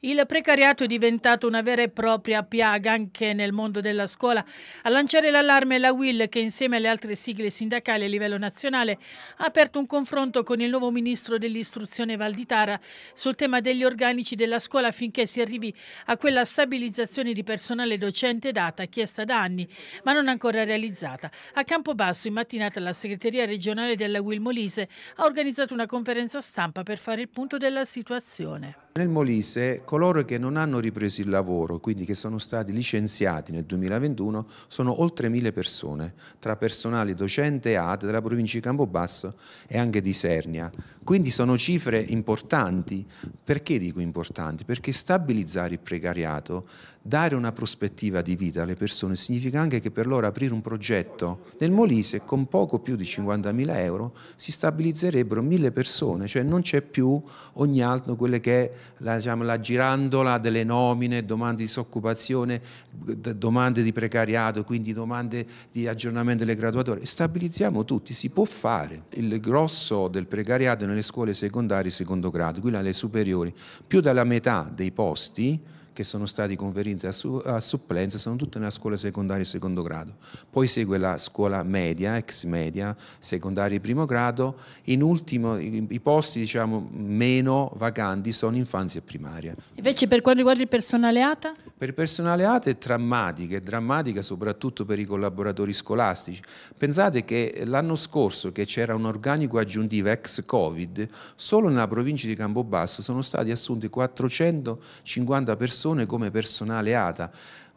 Il precariato è diventato una vera e propria piaga anche nel mondo della scuola. A lanciare l'allarme la WIL, che insieme alle altre sigle sindacali a livello nazionale ha aperto un confronto con il nuovo ministro dell'istruzione Valditara sul tema degli organici della scuola affinché si arrivi a quella stabilizzazione di personale docente data, chiesta da anni, ma non ancora realizzata. A Campobasso in mattinata la segreteria regionale della WIL Molise ha organizzato una conferenza stampa per fare il punto della situazione. Nel Molise coloro che non hanno ripreso il lavoro, quindi che sono stati licenziati nel 2021, sono oltre mille persone, tra personale docente e ATE della provincia di Campobasso e anche di Sernia. Quindi sono cifre importanti. Perché dico importanti? Perché stabilizzare il precariato, dare una prospettiva di vita alle persone, significa anche che per loro aprire un progetto nel Molise con poco più di 50.000 euro si stabilizzerebbero mille persone, cioè non c'è più ogni altro quella che è la, diciamo, la girandola delle nomine, domande di disoccupazione, domande di precariato, quindi domande di aggiornamento delle graduatorie. Stabilizziamo tutti, si può fare. Il grosso del precariato nel nelle scuole secondarie secondo grado, quella alle superiori. Più della metà dei posti che sono stati conferiti a, su, a supplenza sono tutte nella scuola secondaria secondo grado. Poi segue la scuola media, ex media, secondaria primo grado. In ultimo i, i posti diciamo, meno vacanti sono infanzia e primaria. Invece per quanto riguarda il personale ATA? Per il personale ATE è drammatica, è drammatica soprattutto per i collaboratori scolastici. Pensate che l'anno scorso che c'era un organico aggiuntivo ex Covid, solo nella provincia di Campobasso sono stati assunti 450 persone come personale ATA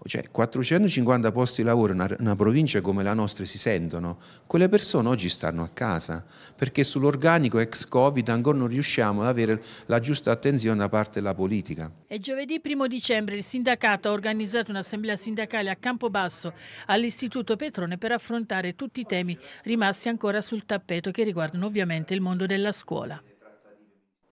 cioè 450 posti di lavoro in una, una provincia come la nostra si sentono, quelle persone oggi stanno a casa perché sull'organico ex Covid ancora non riusciamo ad avere la giusta attenzione da parte della politica. E giovedì 1 dicembre il sindacato ha organizzato un'assemblea sindacale a Campobasso all'Istituto Petrone per affrontare tutti i temi rimasti ancora sul tappeto che riguardano ovviamente il mondo della scuola.